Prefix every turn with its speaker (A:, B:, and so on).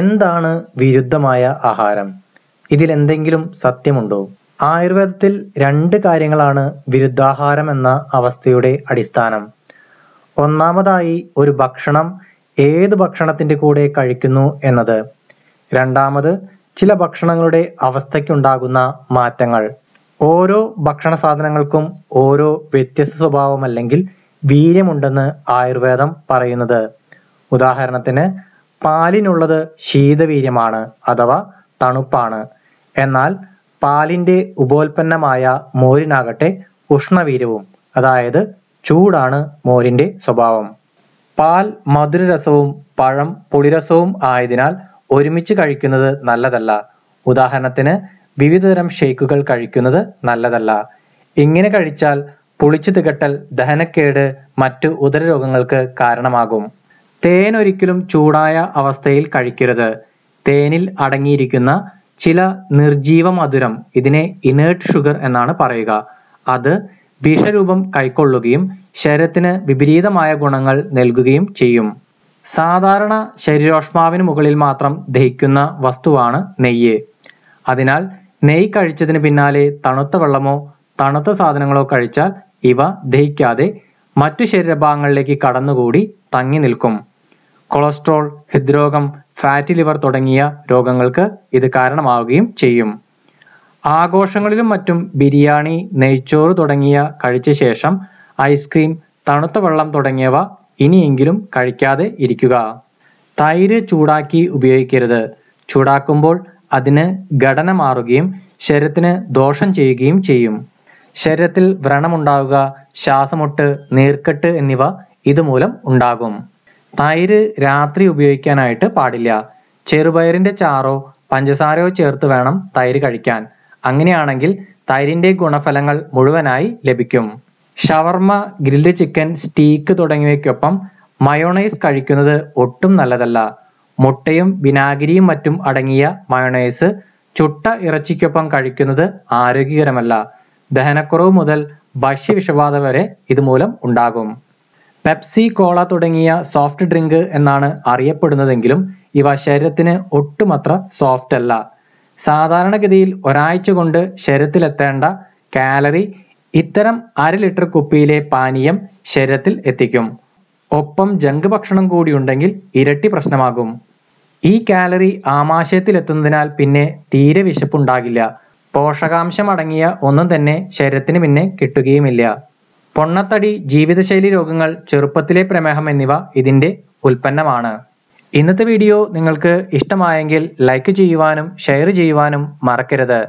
A: എന്താണ് വിരുദ്ധമായ ആഹാരം ഇതിൽ എന്തെങ്കിലും സത്യമുണ്ടോ ആയുർവേദത്തിൽ രണ്ട് കാര്യങ്ങളാണ് വിരുദ്ധാഹാരം എന്ന അവസ്ഥയുടെ അടിസ്ഥാനം ഒന്നാമതായി ഒരു ഭക്ഷണം ഏത് ഭക്ഷണത്തിന്റെ കൂടെ കഴിക്കുന്നു എന്നത് രണ്ടാമത് ചില ഭക്ഷണങ്ങളുടെ അവസ്ഥയ്ക്കുണ്ടാകുന്ന മാറ്റങ്ങൾ ഓരോ ഭക്ഷണ സാധനങ്ങൾക്കും ഓരോ വ്യത്യസ്ത സ്വഭാവം അല്ലെങ്കിൽ വീര്യമുണ്ടെന്ന് ആയുർവേദം പറയുന്നത് ഉദാഹരണത്തിന് പാലിനുള്ളത് ശീതവീര്യമാണ് അഥവാ തണുപ്പാണ് എന്നാൽ പാലിന്റെ ഉപോൽപ്പന്നമായ മോരിനാകട്ടെ ഉഷ്ണവീര്യവും അതായത് ചൂടാണ് മോരിന്റെ സ്വഭാവം പാൽ മധുരരസവും പഴം പുളിരസവും ആയതിനാൽ ഒരുമിച്ച് കഴിക്കുന്നത് നല്ലതല്ല ഉദാഹരണത്തിന് വിവിധതരം ഷേക്കുകൾ കഴിക്കുന്നത് നല്ലതല്ല ഇങ്ങനെ കഴിച്ചാൽ പുളിച്ചു തികട്ടൽ ദഹനക്കേട് മറ്റു ഉദരരോഗങ്ങൾക്ക് കാരണമാകും തേൻ ഒരിക്കലും ചൂടായ അവസ്ഥയിൽ കഴിക്കരുത് തേനിൽ അടങ്ങിയിരിക്കുന്ന ചില നിർജീവ മധുരം ഇതിനെ ഇനേർട്ട് ഷുഗർ എന്നാണ് പറയുക അത് വിഷരൂപം കൈക്കൊള്ളുകയും ശരീരത്തിന് വിപരീതമായ ഗുണങ്ങൾ നൽകുകയും ചെയ്യും സാധാരണ ശരീരോഷ്മാവിന് മുകളിൽ മാത്രം ദഹിക്കുന്ന വസ്തുവാണ് നെയ്യ് അതിനാൽ നെയ്യ് കഴിച്ചതിന് പിന്നാലെ തണുത്ത വെള്ളമോ തണുത്ത സാധനങ്ങളോ കഴിച്ചാൽ ഇവ ദഹിക്കാതെ മറ്റു ശരീരഭാഗങ്ങളിലേക്ക് കടന്നുകൂടി തങ്ങി നിൽക്കും കൊളസ്ട്രോൾ ഹൃദ്രോഗം ഫാറ്റി ലിവർ തുടങ്ങിയ രോഗങ്ങൾക്ക് ഇത് കാരണമാവുകയും ചെയ്യും ആഘോഷങ്ങളിലും മറ്റും ബിരിയാണി നെയ്ച്ചോറ് തുടങ്ങിയ കഴിച്ച ശേഷം ഐസ്ക്രീം തണുത്ത വെള്ളം തുടങ്ങിയവ ഇനിയെങ്കിലും കഴിക്കാതെ ഇരിക്കുക തൈര് ചൂടാക്കി ഉപയോഗിക്കരുത് ചൂടാക്കുമ്പോൾ അതിന് ഘടന മാറുകയും ശരീരത്തിന് ദോഷം ചെയ്യുകയും ചെയ്യും ശരീരത്തിൽ വ്രണമുണ്ടാവുക ശ്വാസമുട്ട് നീർക്കെട്ട് എന്നിവ ഇതുമൂലം ഉണ്ടാകും തൈര് രാത്രി ഉപയോഗിക്കാനായിട്ട് പാടില്ല ചെറുപയറിന്റെ ചാറോ പഞ്ചസാരയോ ചേർത്ത് വേണം തൈര് കഴിക്കാൻ അങ്ങനെയാണെങ്കിൽ തൈരിന്റെ ഗുണഫലങ്ങൾ മുഴുവനായി ലഭിക്കും ഷവർമ ഗ്രിൽഡ് ചിക്കൻ സ്റ്റീക്ക് തുടങ്ങിയവയ്ക്കൊപ്പം മയോണൈസ് കഴിക്കുന്നത് ഒട്ടും നല്ലതല്ല മുട്ടയും വിനാഗിരിയും മറ്റും അടങ്ങിയ മയോണൈസ് ചുട്ട ഇറച്ചിക്കൊപ്പം കഴിക്കുന്നത് ആരോഗ്യകരമല്ല ദഹനക്കുറവ് മുതൽ വിഷബാധ വരെ ഇതുമൂലം ഉണ്ടാകും പെപ്സി കോള തുടങ്ങിയ സോഫ്റ്റ് ഡ്രിങ്ക് എന്നാണ് അറിയപ്പെടുന്നതെങ്കിലും ഇവ ശരീരത്തിന് ഒട്ടുമത്ര സോഫ്റ്റ് അല്ല സാധാരണഗതിയിൽ ഒരാഴ്ച കൊണ്ട് ശരീരത്തിലെത്തേണ്ട കാലറി ഇത്തരം അര ലിറ്റർ കുപ്പിയിലെ പാനീയം ശരീരത്തിൽ എത്തിക്കും ഒപ്പം ജങ്ക് ഭക്ഷണം കൂടി ഉണ്ടെങ്കിൽ ഇരട്ടി പ്രശ്നമാകും ഈ കാലറി ആമാശയത്തിൽ എത്തുന്നതിനാൽ പിന്നെ തീരെ വിശപ്പുണ്ടാകില്ല പോഷകാംശം അടങ്ങിയ ഒന്നും തന്നെ ശരീരത്തിന് പിന്നെ കിട്ടുകയുമില്ല പൊണ്ണത്തടി ജീവിതശൈലി രോഗങ്ങൾ ചെറുപ്പത്തിലെ പ്രമേഹം എന്നിവ ഇതിൻ്റെ ഉൽപ്പന്നമാണ് ഇന്നത്തെ വീഡിയോ നിങ്ങൾക്ക് ഇഷ്ടമായെങ്കിൽ ലൈക്ക് ചെയ്യുവാനും ഷെയർ ചെയ്യുവാനും മറക്കരുത്